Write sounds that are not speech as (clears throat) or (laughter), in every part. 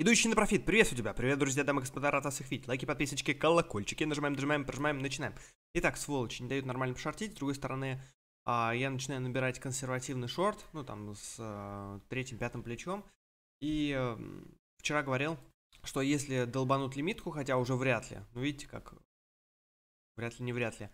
Идущий на профит, приветствую тебя, привет, друзья, дамы и господа, рад вас их видеть, лайки, подписочки, колокольчики, нажимаем, нажимаем, прожимаем, начинаем. Итак, сволочи, не дают нормально пошортить, с другой стороны, а, я начинаю набирать консервативный шорт, ну там с а, э, третьим-пятым плечом, и а, вчера говорил, что если долбанут лимитку, хотя уже вряд ли, ну видите как, вряд ли, не вряд ли,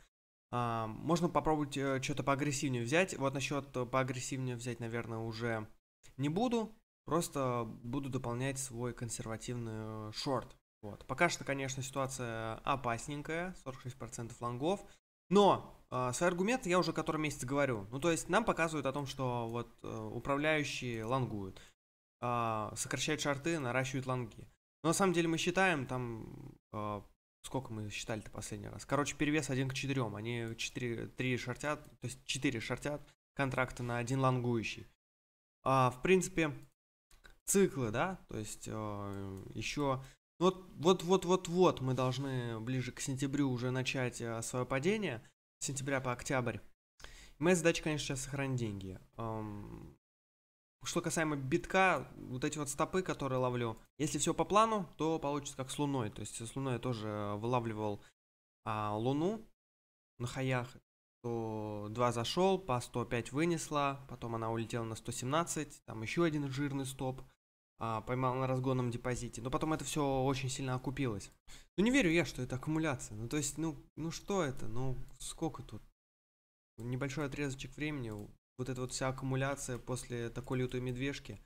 а, можно попробовать а, э, что-то поагрессивнее взять, вот насчет поагрессивнее взять, наверное, уже не буду, Просто буду дополнять свой консервативный э, шорт. Вот. Пока что, конечно, ситуация опасненькая, 46% лонгов. Но э, свои аргументы я уже который месяц говорю. Ну, то есть нам показывают о том, что вот э, управляющие лонгуют, э, сокращают шорты, наращивают лонги. Но на самом деле мы считаем там, э, сколько мы считали-то последний раз. Короче, перевес 1 к 4. Они 4, 3 шортят, то есть 4 шортят контракты на один лонгующий. А, в принципе, циклы, да, то есть э, еще вот, вот, вот, вот, вот мы должны ближе к сентябрю уже начать э, свое падение, с сентября по октябрь. Моя задача, конечно, сейчас сохранить деньги. Эм, что касаемо битка, вот эти вот стопы, которые ловлю, если все по плану, то получится как с Луной. То есть с Луной я тоже вылавливал а, Луну на хаях, то 2 зашел, по 105 вынесла, потом она улетела на 117, там еще один жирный стоп – а, поймал на разгонном депозите. Но потом это все очень сильно окупилось. Ну не верю я, что это аккумуляция. Ну то есть, ну, ну что это? Ну сколько тут? Небольшой отрезочек времени. Вот эта вот вся аккумуляция после такой лютой медвежки.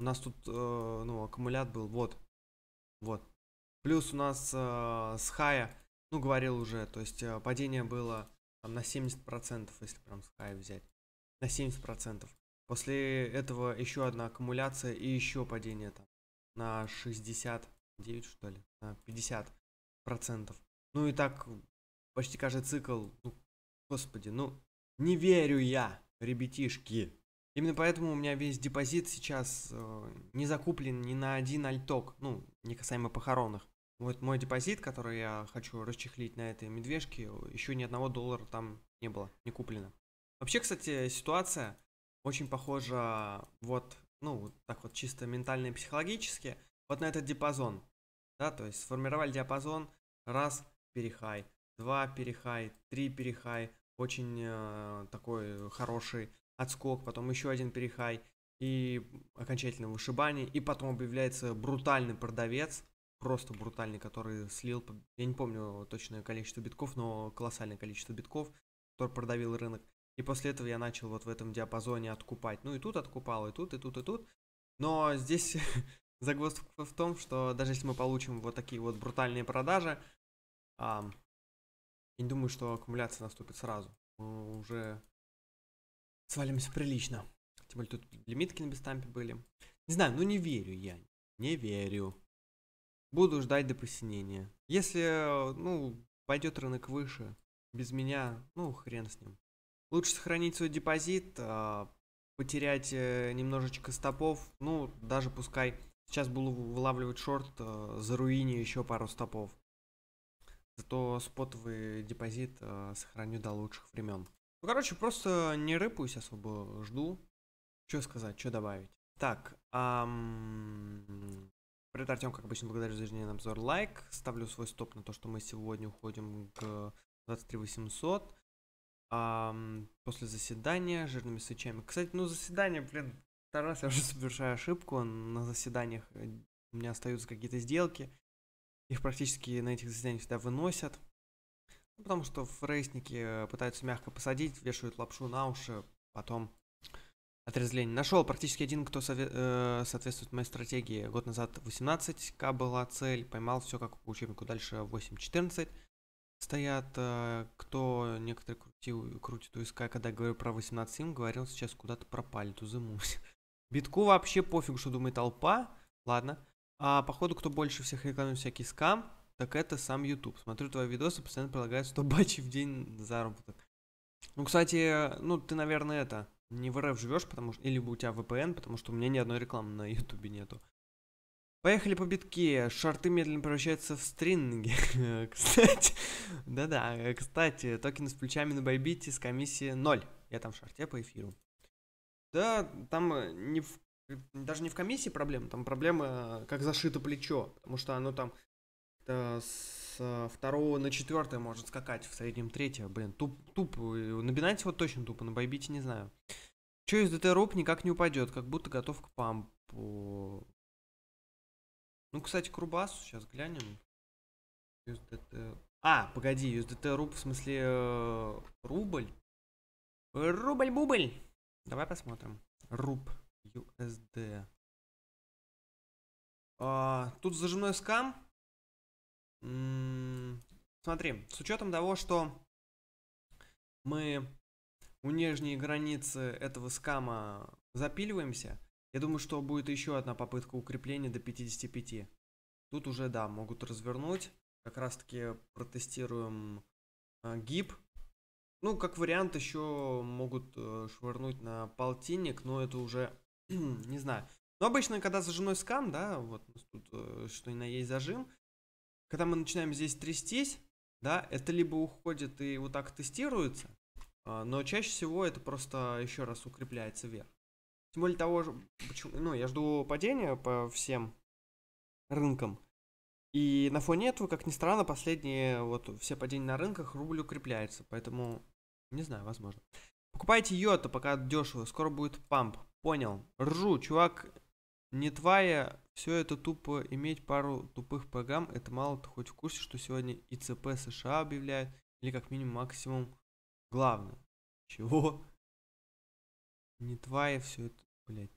У нас тут, э, ну, аккумулят был, вот. Вот. Плюс у нас э, с хая, ну, говорил уже, то есть э, падение было там, на 70%, если прям с хая взять. На 70%. После этого еще одна аккумуляция и еще падение там на 69, что ли, на 50 процентов. Ну и так почти каждый цикл, ну, господи, ну, не верю я, ребятишки. Именно поэтому у меня весь депозит сейчас э, не закуплен ни на один альток, ну, не касаемо похоронных. Вот мой депозит, который я хочу расчехлить на этой медвежке, еще ни одного доллара там не было, не куплено. Вообще, кстати, ситуация очень похоже вот, ну, так вот чисто ментально и психологически, вот на этот диапазон. Да, то есть сформировали диапазон, раз перехай, два перехай, три перехай, очень э, такой хороший отскок, потом еще один перехай и окончательное вышибание, и потом объявляется брутальный продавец, просто брутальный, который слил, я не помню точное количество битков, но колоссальное количество битков, который продавил рынок. И после этого я начал вот в этом диапазоне откупать. Ну и тут откупал, и тут, и тут, и тут. Но здесь (laughs) загвоздка в том, что даже если мы получим вот такие вот брутальные продажи, я не думаю, что аккумуляция наступит сразу. Мы уже свалимся прилично. Тем более тут лимитки на бестампе были. Не знаю, ну не верю я. Не верю. Буду ждать до посинения. Если, э, ну, пойдет рынок выше, без меня, ну, хрен с ним. Лучше сохранить свой депозит, а, потерять э, немножечко стопов, ну, даже пускай сейчас буду вылавливать шорт, э, за руине еще пару стопов. Зато спотовый депозит э, сохраню до лучших времен. Ну, короче, просто не рыпаюсь особо, жду. Что сказать, что добавить. Так, эм... Привет, Артем, как обычно, благодарю за ежедневный обзор лайк. Ставлю свой стоп на то, что мы сегодня уходим к 23 после заседания жирными свечами. Кстати, ну заседание, блин, второй раз я уже (laughs) совершаю ошибку. На заседаниях э, у меня остаются какие-то сделки. Их практически на этих заседаниях всегда выносят. Ну, потому что фрейсники пытаются мягко посадить, вешают лапшу на уши, потом отрезление. Нашел практически один, кто сове- э, соответствует моей стратегии. Год назад 18к была цель, поймал все как по учебнику. Дальше 8-14 стоят, э, кто некоторые крутил, крутит УСК, когда говорю про 18 им говорил сейчас куда-то пропали, тузымусь. (laughs) Битку вообще пофиг, что думает толпа. Ладно. А походу, кто больше всех рекламует всякий скам, так это сам YouTube. Смотрю твои видосы, постоянно предлагают 100 (laughs) бачей в день заработок. Ну, кстати, ну, ты, наверное, это, не в РФ живешь, потому что, или у тебя VPN, потому что у меня ни одной рекламы на YouTube нету. Поехали по битке. Шарты медленно превращаются в стринги. (laughs) кстати, да-да, кстати, токены с плечами на байбите с комиссии 0. Я там в шарте по эфиру. Да, там э, не в, даже не в комиссии проблема, там проблема, э, как зашито плечо, потому что оно там это с э, второго на четвертое может скакать, в среднем третье. Блин, туп, туп. На Binance вот точно тупо, на байбите не знаю. Че из DT Rope никак не упадет, как будто готов к пампу. Ну, кстати, к сейчас глянем. USDT... А, погоди, USDT руб, в смысле э, рубль? Рубль-бубль! Давай посмотрим. Руб USD. А, тут зажимной скам. М-м, смотри, с учетом того, что мы у нижней границы этого скама запиливаемся, я думаю, что будет еще одна попытка укрепления до 55. Тут уже, да, могут развернуть. Как раз таки протестируем э, гиб. Ну, как вариант, еще могут э, швырнуть на полтинник, но это уже, (clears throat) не знаю. Но обычно, когда зажимной скам, да, вот тут э, что ни на есть зажим, когда мы начинаем здесь трястись, да, это либо уходит и вот так тестируется, а, но чаще всего это просто еще раз укрепляется вверх. Тем более того, же, почему, ну, я жду падения по всем рынкам. И на фоне этого, как ни странно, последние вот все падения на рынках, рубль укрепляется. Поэтому, не знаю, возможно. Покупайте йота, пока дешево, скоро будет памп. Понял. Ржу, чувак, не твоя. Все это тупо иметь пару тупых программ, это мало ты хоть в курсе, что сегодня ИЦП США объявляют или как минимум максимум главное. Чего? Не твоя все это Блять.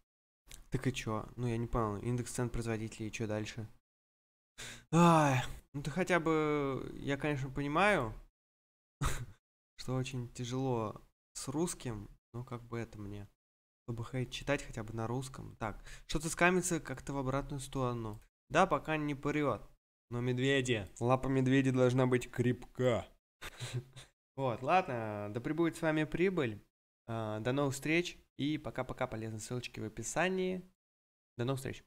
Так и чё? Ну я не понял. Индекс цен производителей и чё дальше? Ай, ну ты хотя бы... Я, конечно, понимаю, (laughs) что очень тяжело с русским, но как бы это мне. Чтобы хейт читать хотя бы на русском. Так, что-то скамится как-то в обратную сторону. Да, пока не порет. Но медведи. Лапа медведя должна быть крепка. (laughs) Вот, ладно, да прибудет с вами прибыль. Э, до новых встреч и пока-пока. Полезные ссылочки в описании. До новых встреч.